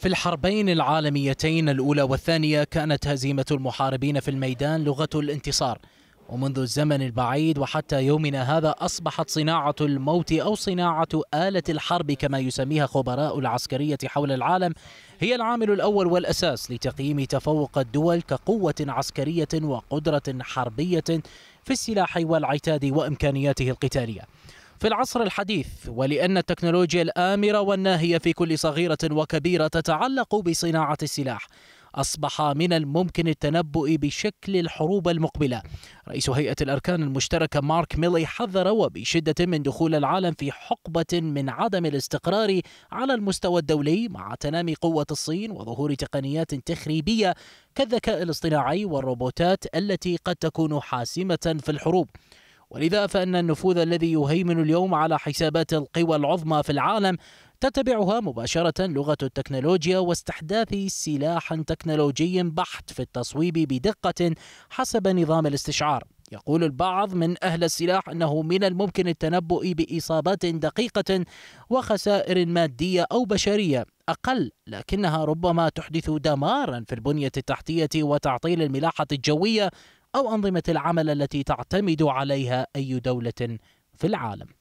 في الحربين العالميتين الأولى والثانية كانت هزيمة المحاربين في الميدان لغة الانتصار ومنذ الزمن البعيد وحتى يومنا هذا أصبحت صناعة الموت أو صناعة آلة الحرب كما يسميها خبراء العسكرية حول العالم هي العامل الأول والأساس لتقييم تفوق الدول كقوة عسكرية وقدرة حربية في السلاح والعتاد وإمكانياته القتالية في العصر الحديث ولأن التكنولوجيا الآمرة والناهية في كل صغيرة وكبيرة تتعلق بصناعة السلاح أصبح من الممكن التنبؤ بشكل الحروب المقبلة رئيس هيئة الأركان المشتركة مارك ميلي حذر وبشدة من دخول العالم في حقبة من عدم الاستقرار على المستوى الدولي مع تنامي قوة الصين وظهور تقنيات تخريبية كالذكاء الاصطناعي والروبوتات التي قد تكون حاسمة في الحروب ولذا فإن النفوذ الذي يهيمن اليوم على حسابات القوى العظمى في العالم تتبعها مباشرة لغة التكنولوجيا واستحداث سلاح تكنولوجي بحت في التصويب بدقة حسب نظام الاستشعار يقول البعض من أهل السلاح أنه من الممكن التنبؤ بإصابات دقيقة وخسائر مادية أو بشرية أقل لكنها ربما تحدث دمارا في البنية التحتية وتعطيل الملاحة الجوية أو أنظمة العمل التي تعتمد عليها أي دولة في العالم